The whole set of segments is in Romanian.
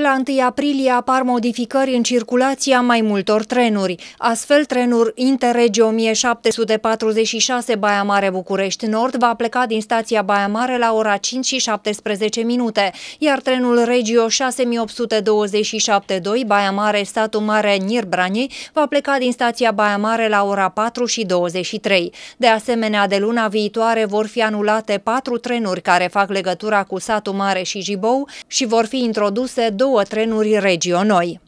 la 1 aprilie apar modificări în circulația mai multor trenuri. Astfel, trenul interregio 1746 Baia Mare-București Nord va pleca din stația Baia Mare la ora 5 și 17 minute, iar trenul Regio 6827 Baia Mare-Statul Mare-Nirbrani va pleca din stația Baia Mare la ora 4 și 23. De asemenea, de luna viitoare vor fi anulate patru trenuri care fac legătura cu Satul Mare și Jibou și vor fi introduse două două trenuri regionoi.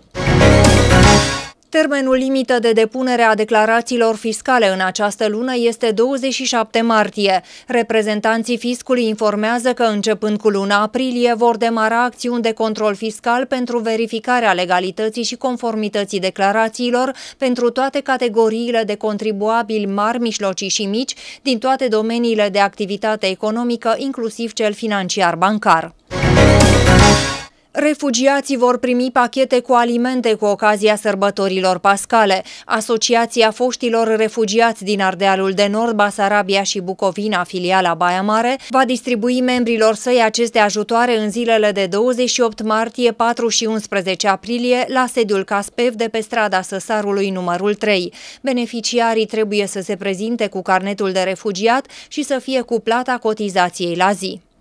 Termenul limită de depunere a declarațiilor fiscale în această lună este 27 martie. Reprezentanții fiscului informează că începând cu luna aprilie vor demara acțiuni de control fiscal pentru verificarea legalității și conformității declarațiilor pentru toate categoriile de contribuabili mari, mijlocii și mici din toate domeniile de activitate economică, inclusiv cel financiar-bancar. Refugiații vor primi pachete cu alimente cu ocazia sărbătorilor pascale. Asociația foștilor refugiați din Ardealul de Nord, Basarabia și Bucovina, filiala Baia Mare, va distribui membrilor săi aceste ajutoare în zilele de 28 martie, 4 și 11 aprilie la sediul Caspev de pe strada Săsarului numărul 3. Beneficiarii trebuie să se prezinte cu carnetul de refugiat și să fie cu plata cotizației la zi.